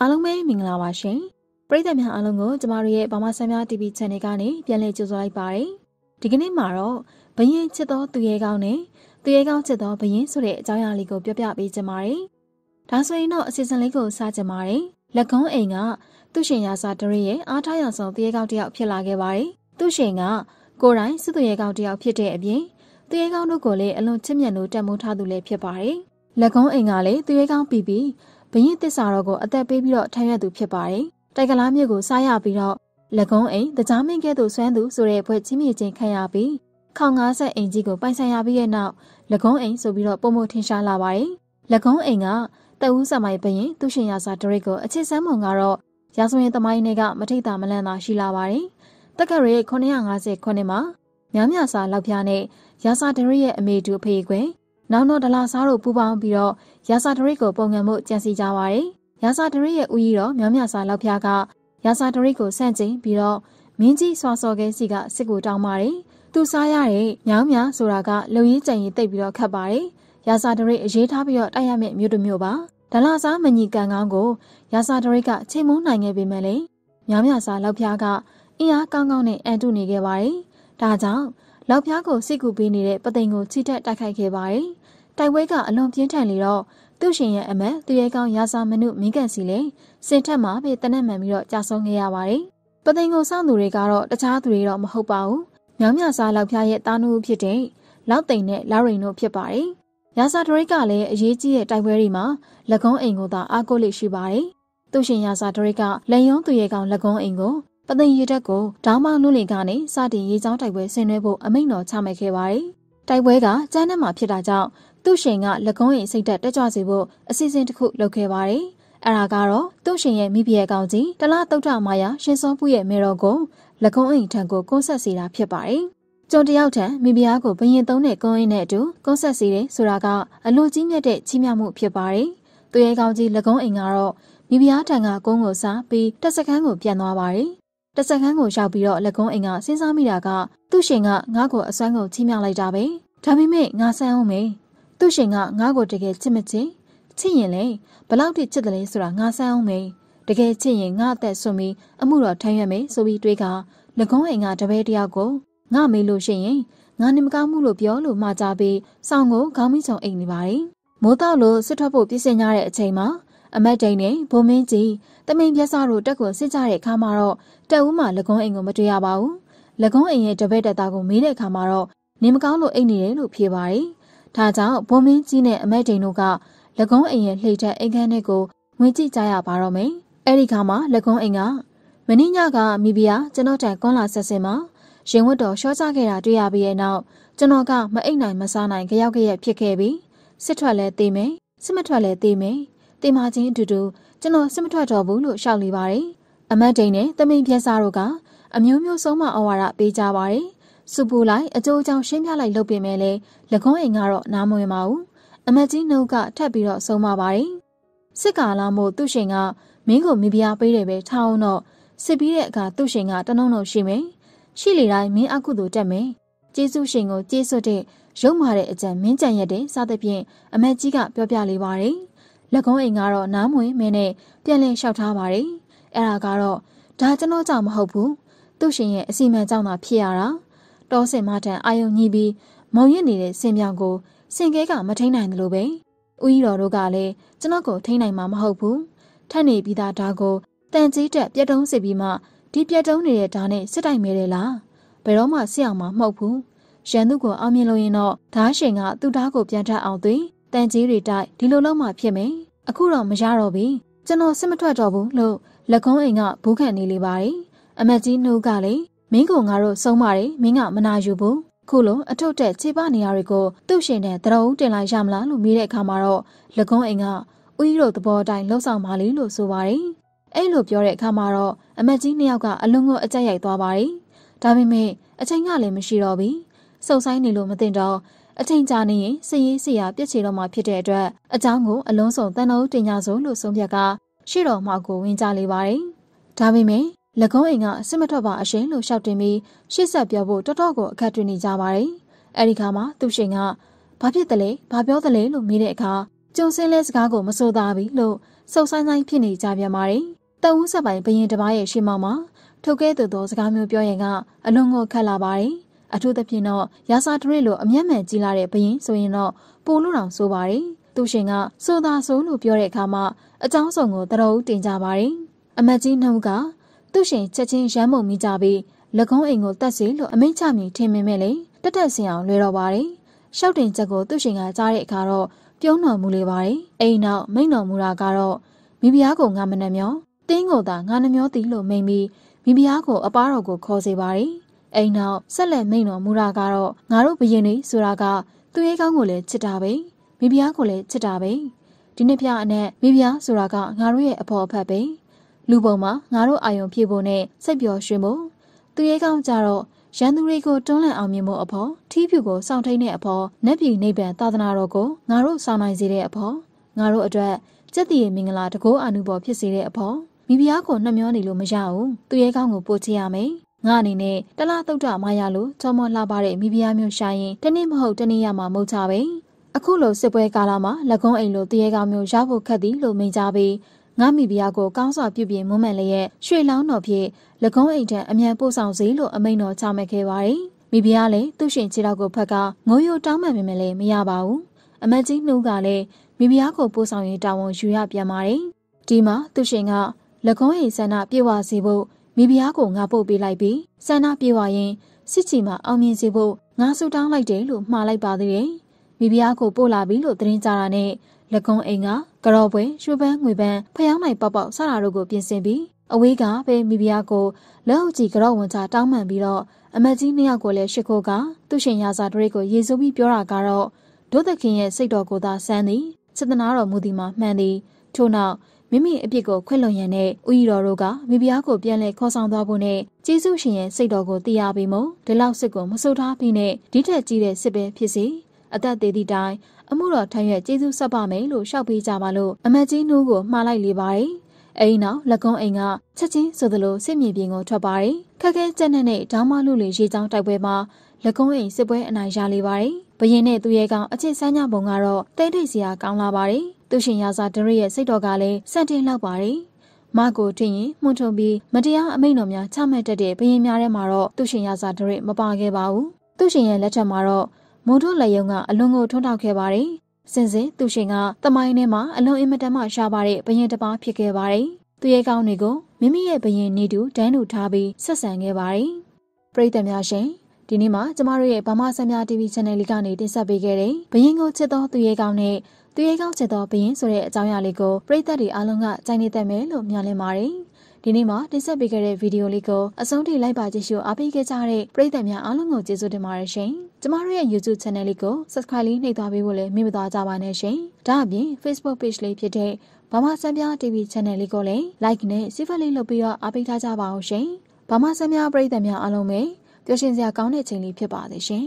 အားလုံးပဲမင်္ဂလာပါရှင်ပရိသတ်များအားလုံးကိုကျမတို့ရဲ့ဘာမဆမ်းများ TV Channel ကနေပြန်လည်ကြိုဆိုလိုက်ပါတယ်ဒီကနေ့မှာတော့ဘရင်ချစ်သောသူရဲကောင်းနဲ့သူရဲကောင်းချစ်သောဘရင်ဆိုတဲ့အကြောင်းအရာလေးကိုပြောပြပေးချင်ပါတယ်ဒါဆိုရင်တော့အစီအစဉ်လေးကိုစကြင်ပါတယ်လက်ကုန်းအိမ်ကသူရှင်ရာစာဒရရဲ့အားထားရဆုံးသူရဲကောင်းတစ်ယောက်ဖြစ်လာခဲ့ပါတယ်သူရှင်ကကိုယ်တိုင်စစ်သူရဲကောင်းတစ်ယောက်ဖြစ်တဲ့အပြင်သူရဲကောင်းတို့ကိုလည်းအလွန်ချစ်မြတ်လို့တန်ဖိုးထားသူလည်းဖြစ်ပါတယ်လက်ကုန်းအိမ်ကလည်းသူရဲကောင်းပြီးပြီးဘရင်တစ္ဆာတော်ကိုအသက်ပေးပြီးတော့ထမ်းရသူဖြစ်ပါတယ်။တိုက်ကလားမြို့ကိုစားရပြီးတော့၎င်းအိမ်တကြားမင်းကဲ့သို့ဆွမ်းသူဆိုတဲ့ဘွဲ့ချင်းမြေချင်းခံရပြီးခေါင်90အိမ်ကြီးကိုပိုင်ဆိုင်ရပြီးတဲ့နောက်၎င်းအိမ်ဆိုပြီးတော့ပုံမထင်ရှားလာပါတယ်။၎င်းအိမ်ကတဦးစမိုင်ဘရင်သူရှင်ရာစာဒရိတ်ကိုအချစ်ဆမ်းမုံကတော့ရာဇဝင်သမိုင်းတွေကမထိတ်တာမလန့်တာရှိလာပါတယ်။တက္ကရေ950ခုနှစ်မှာများများစာလောက်ပြားနဲ့ရာစာဒရိတ်ရဲ့အမေတူအဖေခွင်နောင်တော့ဒလာစားတို့ပူးပေါင်းပြီးတော့ရာစာတရိတ်ကိုပုံငံမှုကြံစီကြပါတယ်။ရာစာတရိတ်ရဲ့ဦးကြီးတော်မြောင်းမြစာလောက်ဖျားကရာစာတရိတ်ကိုဆန့်ကျင်ပြီးတော့မင်းကြီးစွာစော်ကဲစီကစစ်ကိုတောင်းပါတယ်။သူစားရတဲ့ညောင်းမြဆိုတာကလုံရင်းကြံရင်တိတ်ပြီးတော့ခတ်ပါတယ်။ရာစာတရိတ်အရေးထားပြီးတော့တိုက်ရမယ့်မျိုးတို့မျိုးပါ။ဒလာစားမညီကန်ကောင်းကိုရာစာတရိတ်ကချိန်မုန်းနိုင်ခဲ့ပေမဲ့လေမြောင်းမြစာလောက်ဖျားကအင်အားကောင်းကောင်းနဲ့အန်တုနေခဲ့ပါတယ်။ဒါကြောင့်လောက်ဖျားကိုစိတ်ကူပေးနေတဲ့ပသိမ်ကိုချီတက်တိုက်ခိုက်ခဲ့ပါတယ်။တိုက်ပွဲကအလွန်ပြင်းထန်လေတော့သူ့ရှင်ရဲ့အမတ်သူရဲကောင်းရာဇာမနုမင်းကန်စီလည်းစင်ထက်မှာပဲတနက်မှန်ပြီးတော့ကြာဆုံးခဲ့ရပါတယ်။ပသိမ်ကိုစောင့်သူတွေကတော့တခြားသူတွေတော့မဟုတ်ပါဘူး။မြောင်မြစားလောက်ဖျားရဲ့တာနုဖြစ်တဲ့လောက်သိမ့်နဲ့လောက်ရိန်တို့ဖြစ်ပါတယ်။ရာဇာဒရိတ်ကလည်းအရေးကြီးတဲ့တိုက်ပွဲတွေမှာ၎င်းအိမ်ကိုသာအားကိုးလိရှိပါတယ်။သူ့ရှင်ရာဇာဒရိတ်ကလက်ယုံသူရဲကောင်း၎င်းအိမ်ကိုပသိမ်ရတက်ကိုဒေါမောင်နုလင်ကနေစတင်ရေးချောင်းတိုက်ပွဲဆင်နွှဲဖို့အမိန့်တော်ချမှတ်ခဲ့ပါတယ်။တိုက်ပွဲကကျန်းနှက်မှာဖြစ်တာကြောင့်သူ့ရှင်က၎င်းရဲ့စိတ်ဓာတ်တက်ကြွစေဖို့အစီအစဉ်တစ်ခုလုပ်ခဲ့ပါတယ်။အဲဒါကတော့သူ့ရှင်ရဲ့မိဖုရားကောင်းကြီးတလားတုဒ္ဓမာယာရှင်စောပုရဲ့မေတော်ကို၎င်းအိမ်ထံကိုကွန်ဆက်စေတာဖြစ်ပါတယ်။ကျွန်တယောက်ထံမိဖုရားကိုဘရင်သုံးတဲ့ကွန်အိမ်နဲ့အတူကွန်ဆက်စေတယ်ဆိုတာက အလို့ကြီးမြတ်တဲ့ချီးမြှောက်မှုဖြစ်ပါတယ်။သူရဲ့ကောင်းကြီး၎င်းအိမ်ကတော့မိဖုရားထံကကုန်းကိုစားပြီးတက်စခန်းကိုပြန်သွားပါတယ်။တစခန်းကိုရောက်ပြီးတော့လက်ကုံးအိမ်ကစဉ်းစားမိတာကသူ့ရှင်ကငါ့ကိုအစွမ်းကုန်ချိမြောက်လိုက်တာပဲဒါပေမဲ့ငါဆန်းအောင်မေသူ့ရှင်ကငါ့ကိုတကယ်ချစ်မချင်ချစ်ရင်လေဘလောက်ထိချစ်တယ်လဲဆိုတာငါစမ်းအောင်မေးတကယ်ချစ်ရင်ငါအသက်ဆွပြီးအမှုတော်ထမ်းရွက်မယ်ဆိုပြီးတွေးက၎င်းအိမ်ကတပည့်တယောက်ကိုငါမေးလို့ရှိရင်ငါနေမကောင်းမှုလို့ပြောလို့မှာကြပြီးစောင်းကိုခေါင်းမချုံအိမ်နေပါတယ်မိုးတော့လို့စစ်ထွက်ဖို့ပြင်ဆင်ကြတဲ့အချိန်မှာအမတ်တိန်နဲ့ဘုံမင်းကြီးတမင်ပြက်စားတို့တက်ကိုစစ်ကြတဲ့အခါမှာတော့တက်ဦးမှ၎င်းအိမ်ကိုမတွေ့ရပါဘူး၎င်းအိမ်ရဲ့တပည့်တက်သားကိုမေးတဲ့အခါမှာတော့နေမကောင်းလို့အိမ်နေတယ်လို့ဖြေပါတယ်ဒါကြောင့်ဘုံမင်းကြီးနဲ့အမက်တိန်တို့က၎င်းအိမ်ရဲ့လှိတ်ထက်အိမ်ခန်းထဲကိုဝင်ကြည့်ကြရပါတော့မယ်။အဲဒီခါမှာ၎င်းအိမ်ကမင်းညကမိဖုရားကျွန်တော်တိုင်ကွန်လာဆက်စင်မှာရင်ဝတ်တော်ရှော့ချခဲ့တာတွေ့ရပြီးတဲ့နောက်ကျွန်တော်ကမအိတ်နိုင်မစားနိုင်ကြောက်ကြရက်ဖြစ်ခဲ့ပြီးစစ်ထွက်လဲသေးမယ်စစ်မထွက်လဲသေးမယ်တေမာချင်းအတူတူကျွန်တော်စစ်မထွက်တော့ဘူးလို့ရှောက်လေပါတယ်အမတ်ဒိန်နဲ့တမင်ပြက်စားတို့ကအမျိုးမျိုးဆုံးမအဝါဒပေးကြပါတယ်စူပူလိုက်အကျိုးအကြောင်းရှင်းပြလိုက်လုပ်ပေမဲ့လည်း၎င်းအိမ်ကတော့နားမဝင်ပါဘူးအမတ်ကြီးနှုတ်ကထပ်ပြီးတော့ဆုံးမပါတယ်စစ်ကာလာမို့သူ့ရှင်ကမင်းကိုမိဖုရားပေးတယ်ပဲထားအောင်တော့စစ်ပြီးတဲ့အခါသူ့ရှင်ကတနှုံနှုံရှိမယ်ရှိလေတိုင်းမင်းအကုသို့တက်မယ်ကျေးဇူးရှင်ကိုကျေးဇူးတဲ့ရုံမာတဲ့အကြံမင်းကြံရက်တဲ့စသဖြင့်အမတ်ကြီးကပြောပြလေးပါတယ်၎င်းအိမ်ကတော့နားမဝင်မင်းနဲ့ပြန်လည်လျှောက်ထားပါတယ်အဲ့ဒါကတော့ဒါကျွန်တော်ကြောင့်မဟုတ်ဘူးသူ့ရှင်ရဲ့အစီအမံကြောင့်သာဖြစ်ရတာတောစင်မထံအာယုံညှိပြီးမောင်ရစ်နေတဲ့စင်ပြောင်ကိုစင်ကဲကမထိန်နိုင်သလိုပဲဦးကြီးတော်တို့ကလည်းကျွန်တော်ကိုထိန်နိုင်မှာမဟုတ်ဘူးထက်နေပြီးသားဒါကိုတန်ကြီးတက်ပြက်တုံးစစ်ပြီးမှဒီပြက်တုံးနေတဲ့ဒါနဲ့စစ်တိုက်မဲတယ်လားဘယ်တော့မှစစ်အောင်မှာမဟုတ်ဘူးရန်သူကိုအောင်မြင်လို့ရင်တော့ဓားရှင်ကသူ့ဓားကိုပြန်ထပ်အောင်သွင်းတန်ကြီးတွေတိုက်ဒီလိုလုံးမှဖြစ်မယ်အခုတော့မရတော့ဘူးကျွန်တော်စစ်မထွက်တော့ဘူးလို့လက်ကုံးအိမ်ကဘူးခန့်နေလေပါတယ်အမတ်ကြီးနှုတ်ကလည်းမင်းကငါတို့ဆုံးပါတယ်မင်းကမနာယူဘူးခုလိုအထုတ်တဲ့ခြေပနေရာတွေကိုသူ့ရှင်နဲ့တရုံတင်လိုက်ရမလားလို့မေးတဲ့အခါမှာတော့လကွန်းအိမ်ကဥကြီးတို့သဘောတိုင်းလှုပ်ဆောင်ပါလိမ့်လို့ဆိုပါတယ်အဲ့လိုပြောတဲ့အခါမှာတော့အမက်ကြီးနှစ်ယောက်ကအလွန်ကိုအကြက်ရိုက်သွားပါတယ်ဒါပေမဲ့အချိန်ကလည်းမရှိတော့ဘူးစုပ်ဆိုင်နေလို့မသိတော့အချိန်ကြာနေရင်စည်ရေးစရာပြည့်ချေတော့မှဖြစ်တဲ့အတွက်အเจ้าကိုအလုံးစုံတန်တော်တင်ညာစုံလို့ဆုံးဖြတ်ကရှေ့တော်မှကိုဝင်ကြလေပါတယ်ဒါပေမဲ့၎င်းအိမ်ကစစ်မထွက်ပါအရှင်လို့ရှောက်တင်ပြီးရှေ့ဆက်ပြောဖို့တော်တော်ကိုအခက်တွေ့နေကြပါတယ်။အဲဒီခါမှာသူ့ရှင်ကဘာဖြစ်တယ်လဲဘာပြောတယ်လဲလို့မေးတဲ့အခါကျုံစင်းလဲစကားကိုမဆိုသာဘူးလို့စုပ်ဆိုင်ဆိုင် ဖြစ်နေကြပြန်ပါတယ်။တဝူးဆက်ပိုင်ဘရင်တစ်ပါးရဲ့ရှေ့မှာမှာထုတ်ခဲ့သူသောစကားမျိုးပြောရင်ကအလွန်ကိုခက်လာပါတယ်။အထူးသဖြင့်တော့ရာစာတရစ်လိုအမျက်မှန်ကြီးလာတဲ့ဘရင်ဆိုရင်တော့ပိုလို့တောင်ဆိုပါတယ်။သူရှင်ကစိုးသာဆိုးလို့ပြောတဲ့အခါမှာအကြောင်းစုံကိုတတော်ဦးတင်ကြပါတယ်။အမတ်ကြီးနှုတ်ကသူ့ရှင်ချက်ချင်းရမ်းမုံမိကြပြီး၎င်းအိမ်ကိုတတ်စီလို့အမိန့်ချမိထင်မိမဲ့လေတက်တက်ဆင်အောင်လွှဲတော့ပါတယ်ရှောက်တင်ချက်ကိုသူ့ရှင်ကကြားတဲ့အခါတော့ပြုံးတော်မူလေပါတယ်အိမ်နောက်မိန့်တော်မူတာကတော့မိဖုရားကိုငါမနှမျောတင်းကိုသာငါနှမျောသည်လို့မိန်ပြီးမိဖုရားကိုအပားတော်ကိုခေါ်စေပါတယ်အိမ်နောက်ဆက်လက်မိန့်တော်မူတာကတော့ငါတို့ဘယင်တွေဆိုတာကသူရဲကောင်းကိုလည်းချစ်တာပဲမိဖုရားကိုလည်းချစ်တာပဲဒီနှစ်ပြအနဲ့မိဖုရားဆိုတာကငါတို့ရဲ့အဖော်အဖက်ပဲလူပုံမှာငါတို့အာယုံပြေဖို့နဲ့စိတ်ပျော်ရွှင်ဖို့သူရဲကောင်းကြတော့ရန်သူတွေကိုတွန်းလှန်အောင်မြင်ဖို့အဖို့ထီးဖြူကိုစောင့်ထိန်တဲ့အဖို့နတ်ပြည်နိဗ္ဗာန်သာသနာတော်ကိုငါတို့ဆောင်နိုင်စေတဲ့အဖို့ငါတို့အတွက်ကျက်တည်မင်္ဂလာတကောအာနုဘော်ဖြစ်စေတဲ့အဖို့မိဖုရားကိုနှမျောနေလို့မရဘူးသူရဲကောင်းကိုပို့ချရမယ်ငါအနေနဲ့တလားတုတ်တာမရလို့ကြောမောလှပါတဲ့မိဖုရားမျိုးရှာရင်တနေ့မဟုတ်တနေ့ရမှာမဟုတ်ကြပဲအခုလိုစစ်ပွဲကာလမှာလကုံးအိမ်လိုတရေကောင်မျိုးရဖို့ခက်သည်လို့မိန်ကြပြီးငါမိဖုရားကိုကောင်းစွာပြုပြင်မွမ်းမံလျက်ရွှေလောင်းတော်ဖြင့်၎င်းအိမ်ထံအမြန်ပို့ဆောင်စေလို့အမိန့်တော်ချမှတ်ခဲ့ပါသည်။မိဖုရားလည်းသူ့ရှင်ခြေတော်ကိုဖက်ကငိုရိုတောင်းပန်ပေမဲ့လည်းမရပါဘူး။အမတ်ကြီးနှုတ်ကလည်းမိဖုရားကိုပို့ဆောင်ရေးတာဝန်ယူရပြန်ပါတယ်။ဒီမှာသူ့ရှင်က၎င်းအိမ်ဆန္ဒပြေဝစေဖို့မိဖုရားကိုငါပို့ပေးလိုက်ပြီးဆန္ဒပြေဝရင်စစ်ချီမှာအောင်မြင်စေဖို့ငါဆုတောင်းလိုက်တယ်လို့မှားလိုက်ပါသေးတယ်။မိဖုရားကိုပို့လာပြီလို့သတင်းကြားတာနဲ့လကွန်အိမ်ကကြော်ပွဲရွှေပန်းငွေပန်းဖျောင်းမိုင်ပေါက်ပေါက်စတာတို့ကိုပြင်ဆင်ပြီးအဝေးကပဲမိဖုရားကိုလက်အုပ်ကြီးကြော်ဝန်ချတောင်းပန်ပြီးတော့အမတ်ကြီးနှစ်ယောက်ကိုလည်းရှ िख ိုးကသူ့ရှင်ရာဇာတရိတ်ကိုရေစိုးပြီးပြောတာကတော့ဒုသခင်ရဲ့စိတ်တော်ကိုသာဆန်းသည်စေတနာတော်မူသည်မှာမှန်သည်ထို့နောက်မိမိအပြစ်ကိုခွင့်လွှတ်ရန်နဲ့ဥယျတော်တို့ကမိဖုရားကိုပြန်လဲခေါ်ဆောင်သွားဖို့နဲ့ကျေးဇူးရှင်ရဲ့စိတ်တော်ကိုသိရပြီမို့ဒီလောက်စစ်ကိုမဆုတ်ထားပြီးနဲ့ဒီထက်ကြီးတဲ့စစ်ပဲဖြစ်စေအသက်သေးသည့်တိုင်အမှုတော်ထမ်းရဲ့ကျေးဇူးဆက်ပါမယ်လို့ရှောက်ပေးကြပါလို့အမတ်ကြီးနှိုးကိုမှားလိုက်လေပါတယ်။အဲဒီနောက်လကုံးအိမ်ကချက်ချင်းဆိုသလိုစစ်မြေပြင်ကိုထွက်ပါတယ်။ခက်ခဲကြက်နဲ့နဲ့ဒေါင်းမလူလေရေချောင်းတိုက်ပွဲမှာလကုံးအိမ်စစ်ပွဲအနိုင်ရလေပါတယ်။ဘရင်နဲ့သူရဲ့ကောင်အချစ်ဆန်းညပုံကတော့တိတ်ထိတ်စရာကောင်းလာပါတယ်။သူရှင်ရာဇာဒရရဲ့စိတ်တော်ကလည်းစန့်တင်လောက်ပါတယ်။မကိုထင်ရင်မှုန်ထုံပြီးမတရားအမိန့်တော်များချမှတ်တတ်တဲ့ဘရင်များထဲမှာတော့သူရှင်ရစာဒရိမပါခဲ့ပါဘူးသူရှင်ရဲ့လက်ထက်မှာတော့မိုးတို့လက်ယုံကအလွန်ကိုထွန်းတောက်ခဲ့ပါတယ်။စင်စင်သူရှင်ကတမိုင်းထဲမှာအလွန်အင်မတန်မှရှားပါတဲ့ဘရင်တစ်ပါးဖြစ်ခဲ့ပါတယ်။သူရဲ့ကောင်းတွေကိုမိမိရဲ့ဘရင်နေတူဒန်းတူထားပြီးဆက်ဆံခဲ့ပါတယ်။ပရိသတ်များရှင်ဒီနေ့မှာကျမတို့ရဲ့ဗမာဆံမြ TV Channel လေးကနေတင်ဆက်ပေးခဲ့တဲ့ဘရင်ကိုချစ်သောသူရဲကောင်းနဲ့သူရဲကောင်းချစ်သောဘရင်ဆိုတဲ့အကြောင်းအရာလေးကိုပရိသတ်တွေအားလုံးကကြိုင်နေတတ်မယ်လို့မျှော်လင့်ပါတယ်။ဒီနေ့မှာတင်ဆက်ပေးခဲ့တဲ့ဗီဒီယိုလေးကိုအဆုံးထိလိုက်ပါကြည့်ရှုအားပေးခဲ့ကြတဲ့ပရိသတ်များအားလုံးကိုကျေးဇူးတင်ပါတယ်ရှင်။ကျမတို့ရဲ့ YouTube channel လေးကို subscribe လေးနှိပ်သွားပေးဖို့လည်းမေ့မသွားကြပါနဲ့ရှင်။ဒါအပြင် Facebook page လေးဖြစ်တဲ့ဘာမစံပြ TV channel လေးကိုလည်း like နဲ့ share လေးလုပ်ပြီးတော့အားပေးထားကြပါအောင်ရှင်။ဘာမစံပြပရိသတ်များအားလုံးပဲပျော်ရွှင်စရာကောင်းတဲ့ချိန်လေးဖြစ်ပါစေရှင်။